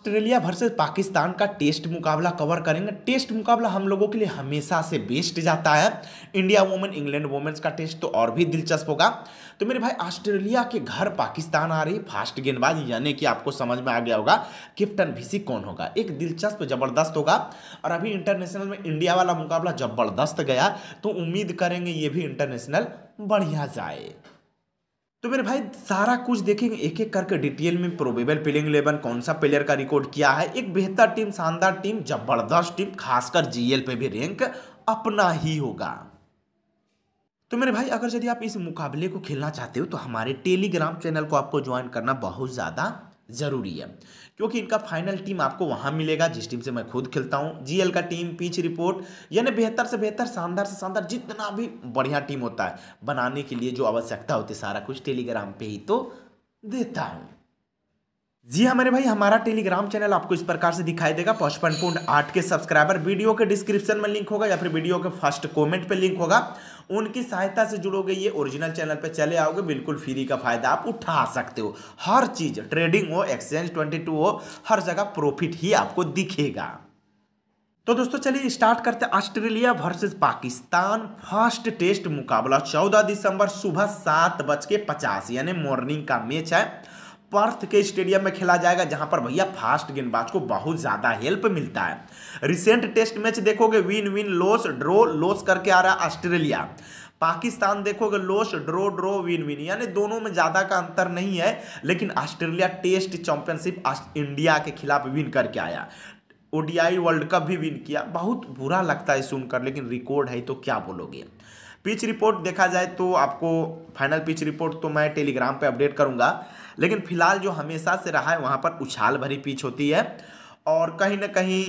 Australia versus Pakistan का test मुकाबला cover करेंगे टेस्ट मुकाबला हम लोगों के लिए हमेशा से बेस्ट जाता है इंडिया वोमेन इंग्लैंड वोमेन्स का टेस्ट तो और भी दिलचस्प होगा तो मेरे भाई ऑस्ट्रेलिया के घर पाकिस्तान आ रही फास्ट गेंदबाज यानी कि आपको समझ में आ गया होगा कैप्टन भिसी कौन होगा एक दिलचस्प जबरदस्त होगा और अभी इंटरनेशनल में इंडिया वाला मुकाबला जबरदस्त गया तो उम्मीद करेंगे ये भी इंटरनेशनल बढ़िया जाए तो मेरे भाई सारा कुछ देखेंगे एक एक करके डिटेल में प्रोबेबल प्लेइंग इलेवन कौन सा प्लेयर का रिकॉर्ड किया है एक बेहतर टीम शानदार टीम जबरदस्त टीम खासकर जीएल पे भी रैंक अपना ही होगा तो मेरे भाई अगर यदि आप इस मुकाबले को खेलना चाहते हो तो हमारे टेलीग्राम चैनल को आपको ज्वाइन करना बहुत ज़्यादा ज़रूरी है क्योंकि इनका फाइनल टीम आपको वहाँ मिलेगा जिस टीम से मैं खुद खेलता हूँ जीएल का टीम पिच रिपोर्ट यानी बेहतर से बेहतर शानदार से शानदार जितना भी बढ़िया टीम होता है बनाने के लिए जो आवश्यकता होती है सारा कुछ टेलीग्राम पे ही तो देता हूँ जी हाँ मेरे भाई हमारा टेलीग्राम चैनल आपको इस प्रकार से दिखाई देगा पचपन पॉइंट आठ के सब्सक्राइबर वीडियो के डिस्क्रिप्शन में लिंक होगा या फिर वीडियो के फर्स्ट कमेंट पे लिंक होगा उनकी सहायता से जुड़ोगे ये ओरिजिनल चैनल पे चले आओगे बिल्कुल फ्री का फायदा आप उठा सकते हो हर चीज़ ट्रेडिंग हो एक्सचेंज ट्वेंटी हो हर जगह प्रॉफिट ही आपको दिखेगा तो दोस्तों चलिए स्टार्ट करते हैं Australia versus Pakistan first test मुकाबला 14 दिसंबर सुबह सात बज के पचास यानी मॉर्निंग का मैच है पर्थ के स्टेडियम में खेला जाएगा जहां पर भैया फास्ट गेंदबाज को बहुत ज्यादा हेल्प मिलता है रिसेंट टेस्ट मैच देखोगे win win loss draw loss करके आ रहा है ऑस्ट्रेलिया पाकिस्तान देखोगे loss draw draw win win यानी दोनों में ज़्यादा का अंतर नहीं है लेकिन ऑस्ट्रेलिया टेस्ट चैंपियनशिप इंडिया के खिलाफ विन करके आया ओडीआई वर्ल्ड कप भी विन किया बहुत बुरा लगता है सुनकर लेकिन रिकॉर्ड है तो क्या बोलोगे पिच रिपोर्ट देखा जाए तो आपको फाइनल पिच रिपोर्ट तो मैं टेलीग्राम पे अपडेट करूंगा लेकिन फिलहाल जो हमेशा से रहा है वहाँ पर उछाल भरी पिच होती है और कहीं ना कहीं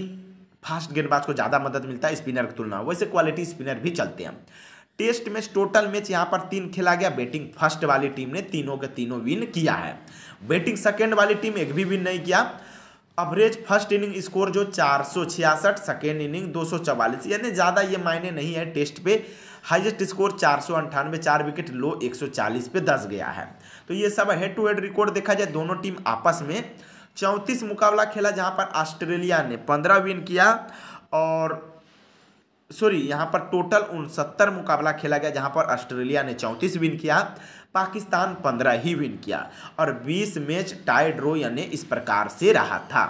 फास्ट गेंदबाज को ज़्यादा मदद मिलता है स्पिनर की तुलना वैसे क्वालिटी स्पिनर भी चलते हैं टेस्ट मैच टोटल मैच यहाँ पर तीन खेला गया बैटिंग फर्स्ट वाली टीम ने तीनों के तीनों विन किया है बैटिंग सेकेंड वाली टीम एक भी विन नहीं किया एवरेज फर्स्ट इनिंग स्कोर जो चार सौ छियासठ सेकेंड इनिंग दो सौ चवालीस यानी ज़्यादा ये मायने नहीं है टेस्ट पे हाईएस्ट स्कोर चार सौ अंठानवे चार विकेट लो एक सौ चालीस पे दस गया है तो ये सब हेड टू हेड रिकॉर्ड देखा जाए दोनों टीम आपस में चौंतीस मुकाबला खेला जहाँ पर ऑस्ट्रेलिया ने पंद्रह विन किया और सॉरी यहाँ पर टोटल उनसत्तर मुकाबला खेला गया जहाँ पर ऑस्ट्रेलिया ने चौंतीस विन किया पाकिस्तान पंद्रह ही विन किया और बीस मैच टाइड रो यानी इस प्रकार से रहा था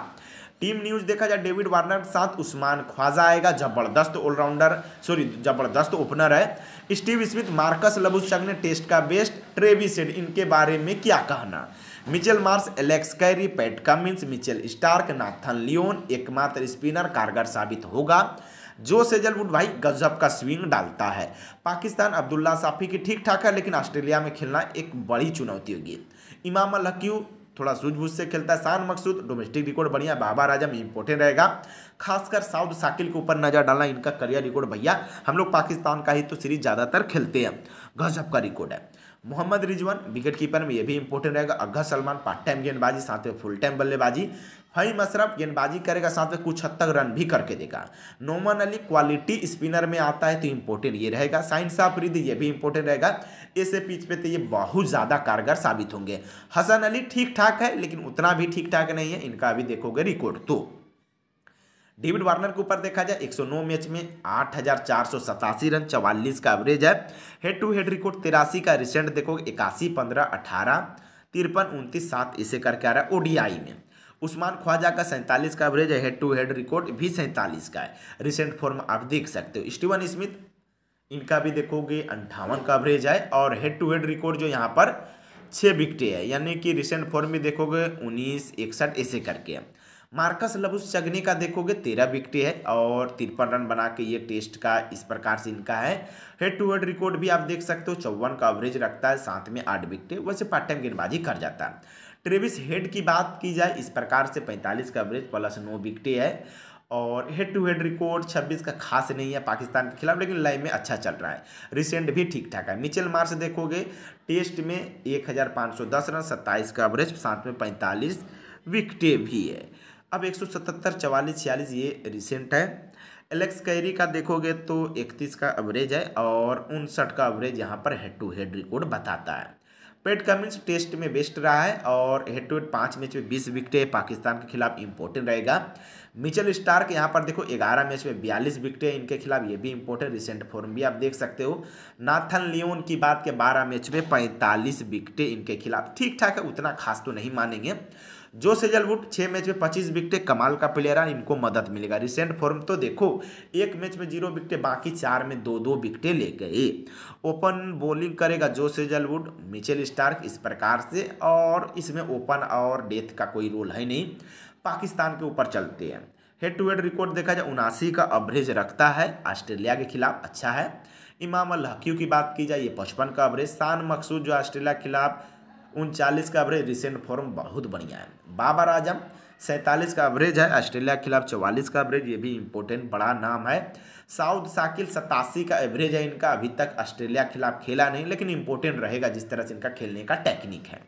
टीम न्यूज देखा जाए डेविड वार्नर के साथ उस्मान ख्वाजा आएगा जबरदस्त ऑलराउंडर सॉरी जबरदस्त ओपनर है स्टीव स्मिथ मार्कस लबुसग ने टेस्ट का बेस्ट ट्रेविसेड इनके बारे में क्या कहना Mitchell Marsh Alex Carey Pat Cummins Mitchell Starc Nathan Lyon एकमात्र स्पिनर कारगर साबित होगा जो सेजलवुड भाई गजब का स्विंग डालता है पाकिस्तान अब्दुल्ला साफी की ठीक ठाक है लेकिन ऑस्ट्रेलिया में खेलना एक बड़ी चुनौती होगी इमाम लक्यू थोड़ा सूझबूझ से खेलता है शान मकसूद डोमेस्टिक रिकॉर्ड बढ़िया बाबा राजा में इंपॉर्टेंट रहेगा खासकर साउथ साकिल के ऊपर नजर डालना इनका करियर रिकॉर्ड भैया हम लोग पाकिस्तान का ही तो सीरीज ज़्यादातर खेलते हैं गजब का रिकॉर्ड है मोहम्मद रिजवान विकेट कीपर में ये भी इंपॉर्टेंट रहेगा अग्घा सलमान पार्ट टाइम गेंदबाजी साथ में फुल टाइम बल्लेबाजी फहीम अशरफ गेंदबाजी करेगा साथ में कुछ हद तक रन भी करके देगा नोमन अली क्वालिटी स्पिनर में आता है तो इम्पोर्टेंट ये रहेगा साइन साफ रिद ये भी इम्पोर्टेंट रहेगा ऐसे पिच पे तो ये बहुत ज़्यादा कारगर साबित होंगे हसन अली ठीक ठाक है लेकिन उतना भी ठीक ठाक नहीं है इनका भी देखोगे रिकॉर्ड तो डेविड वार्नर के ऊपर देखा जाए 109 मैच में आठ रन चवालीस का एवरेज है हेड टू हेड रिकॉर्ड तिरासी का रिसेंट देखोगे इक्यासी पंद्रह अठारह तिरपन उनतीस सात इसे करके आ रहा है ओडीआई में उस्मान ख्वाजा का सैंतालीस का एवरेज है हेड टू हेड रिकॉर्ड भी सैंतालीस का है रिसेंट फॉर्म आप देख सकते हो स्टीवन स्मिथ इनका भी देखोगे अंठावन का एवरेज है और हेड टू हेड रिकॉर्ड जो यहाँ पर छः विकटे है यानी कि रिसेंट फॉर्म में देखोगे उन्नीस इकसठ ऐसे करके मार्कस लबुस चगनी का देखोगे तेरह विकटे है और तिरपन रन बना के ये टेस्ट का इस प्रकार से इनका है हेड टू हेड रिकॉर्ड भी आप देख सकते हो चौवन का एवरेज रखता है साथ में आठ विकटे वैसे पार्ट टाइम गेंदबाजी कर जाता है ट्रेविस हेड की बात की जाए इस प्रकार से पैंतालीस का एवरेज प्लस नौ विकटे है और हेड टू हेड रिकॉर्ड 26 का खास नहीं है पाकिस्तान के खिलाफ लेकिन लाइव में अच्छा चल रहा है रिसेंट भी ठीक ठाक है मिचेल मार्च देखोगे टेस्ट में 1510 रन 27 का एवरेज साथ में 45 विकटे भी है अब 177 44 छियालीस ये रिसेंट है एलेक्स कैरी का देखोगे तो 31 का एवरेज है और उनसठ का एवरेज यहाँ पर हेड टू हेड रिकॉर्ड बताता है पेट कमिंस टेस्ट में बेस्ट रहा है और हेड टू हेड पाँच मैच में बीस विकटें पाकिस्तान के खिलाफ इंपॉर्टेंट रहेगा मिचल स्टार्क यहाँ पर देखो ग्यारह मैच में बयालीस विकटें इनके खिलाफ ये भी इंपॉर्टेंट रिसेंट फॉर्म भी आप देख सकते हो नाथन लियोन की बात के बारह मैच में पैंतालीस विकटें इनके खिलाफ ठीक ठाक है उतना खास तो नहीं मानेंगे जो सेजलवुड छः मैच में पच्चीस विकटें कमाल का प्लेयर है इनको मदद मिलेगा रिसेंट फॉर्म तो देखो एक मैच में जीरो विकटें बाकी चार में दो दो विकटें ले गए ओपन बॉलिंग करेगा जो सेजलवुड मिचेल स्टार्क इस प्रकार से और इसमें ओपन और डेथ का कोई रोल है नहीं पाकिस्तान के ऊपर चलते हैं हेड टू हेड रिकॉर्ड देखा जाए उनासी का एवरेज रखता है ऑस्ट्रेलिया के खिलाफ अच्छा है इमाम अल हकीू की बात की जाए ये पचपन का एवरेज शान मकसूद जो ऑस्ट्रेलिया के खिलाफ उनचालीस का एवरेज रिसेंट फॉर्म बहुत बढ़िया है बाबर आजम सैंतालीस का एवरेज है ऑस्ट्रेलिया के खिलाफ चौवालीस का एवरेज ये भी इम्पोर्टेंट बड़ा नाम है साउथ साकिल सतासी का एवरेज है इनका अभी तक ऑस्ट्रेलिया के खिलाफ खेला नहीं लेकिन इम्पोर्टेंट रहेगा जिस तरह से इनका खेलने का टेक्निक है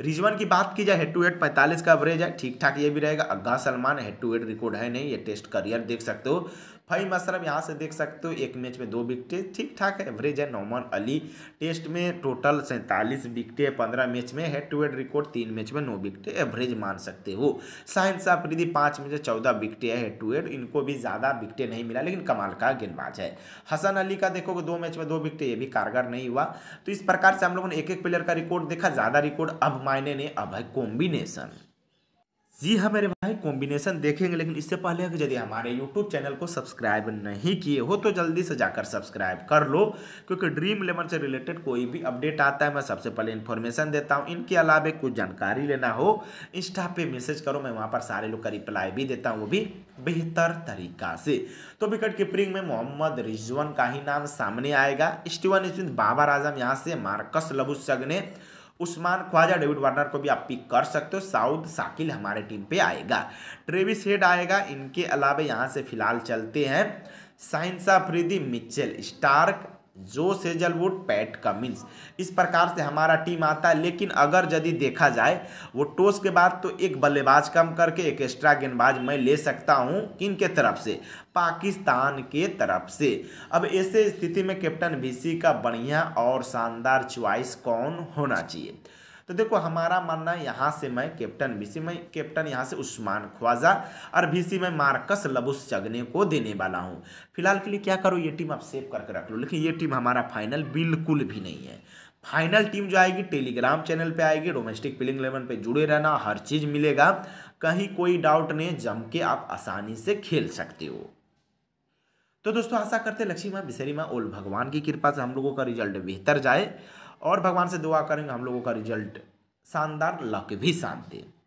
रिजवन की बात की जाए हेड टू हेड पैंतालीस का एवरेज है ठीक ठाक ये भी रहेगा Agha Salman head to head record है नहीं ये टेस्ट करियर देख सकते हो फहीम अशरफ यहाँ से देख सकते हो एक मैच में दो विकटें ठीक ठाक एवरेज है नोमन अली टेस्ट में टोटल सैंतालीस विकटें पंद्रह मैच में हेड टू हेड रिकॉर्ड तीन मैच में नौ विकटें एवरेज मान सकते हो साइन प्रीति पाँच में चौदह विकटें हैं हेड टू हेड इनको भी ज़्यादा विकटें नहीं मिला लेकिन कमाल का गेंदबाज है हसन अली का देखोगे दो मैच में दो विकटें ये भी कारगर नहीं हुआ तो इस प्रकार से हम लोगों ने एक एक प्लेयर का रिकॉर्ड देखा ज़्यादा रिकॉर्ड अब मायने ने अब है कॉम्बिनेशन जी हाँ मेरे भाई कॉम्बिनेशन देखेंगे लेकिन इससे पहले अगर यदि हमारे यूट्यूब चैनल को सब्सक्राइब नहीं किए हो तो जल्दी से जाकर सब्सक्राइब कर लो क्योंकि ड्रीम इलेवन से रिलेटेड कोई भी अपडेट आता है मैं सबसे पहले इन्फॉर्मेशन देता हूँ इनके अलावा कुछ जानकारी लेना हो इंस्टा पे मैसेज करो मैं वहाँ पर सारे लोग का रिप्लाई भी देता हूँ वो भी बेहतर तरीका से तो विकेट कीपरिंग में मोहम्मद रिजवन का ही नाम सामने आएगा स्टीवन बाबर आजम यहाँ से मार्कस लबुसग ने उस्मान ख्वाजा डेविड वार्नर को भी आप पिक कर सकते हो साउद साकिल हमारे टीम पे आएगा ट्रेविस हेड आएगा इनके अलावा यहाँ से फिलहाल चलते हैं साइंसा फ्रीदी मिचेल स्टार्क जो सेजलवुड पैट का मीन्स इस प्रकार से हमारा टीम आता है लेकिन अगर यदि देखा जाए वो टॉस के बाद तो एक बल्लेबाज कम करके एक एक्स्ट्रा गेंदबाज मैं ले सकता हूँ किन के तरफ से पाकिस्तान के तरफ से अब ऐसे स्थिति में कैप्टन बीसी का बढ़िया और शानदार च्वाइस कौन होना चाहिए तो देखो हमारा मानना है यहाँ से मैं कैप्टन बीसी मैं कैप्टन यहाँ से उस्मान ख्वाजा और बीसी मैं मार्कस लबुस चगने को देने वाला हूँ फिलहाल के लिए क्या करो ये टीम आप सेव करके रख लो लेकिन ये टीम हमारा फाइनल बिल्कुल भी नहीं है फाइनल टीम जो आएगी टेलीग्राम चैनल पे आएगी डोमेस्टिक प्लेइंग इलेवन पे जुड़े रहना हर चीज़ मिलेगा कहीं कोई डाउट नहीं जम के आप आसानी से खेल सकते हो तो दोस्तों आशा करते लक्ष्मी माँ बिसरी माँ ओल भगवान की कृपा से हम लोगों का रिजल्ट बेहतर जाए और भगवान से दुआ करेंगे हम लोगों का रिजल्ट शानदार लक भी शांति दे